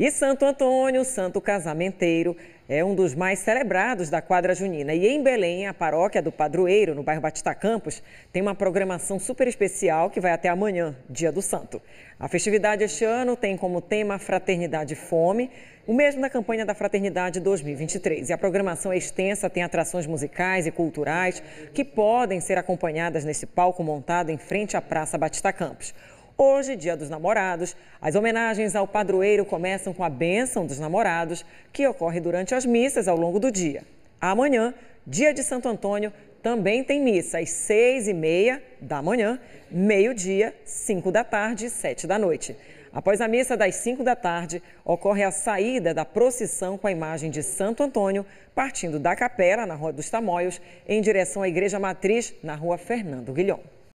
E Santo Antônio, santo casamenteiro, é um dos mais celebrados da quadra junina. E em Belém, a paróquia do Padroeiro, no bairro Batista Campos, tem uma programação super especial que vai até amanhã, Dia do Santo. A festividade este ano tem como tema Fraternidade e Fome, o mesmo da campanha da Fraternidade 2023. E a programação é extensa, tem atrações musicais e culturais que podem ser acompanhadas nesse palco montado em frente à Praça Batista Campos. Hoje, dia dos namorados, as homenagens ao padroeiro começam com a bênção dos namorados, que ocorre durante as missas ao longo do dia. Amanhã, dia de Santo Antônio, também tem missa às seis e meia da manhã, meio-dia, cinco da tarde e sete da noite. Após a missa das cinco da tarde, ocorre a saída da procissão com a imagem de Santo Antônio, partindo da capela, na Rua dos Tamoios, em direção à Igreja Matriz, na Rua Fernando Guilhom.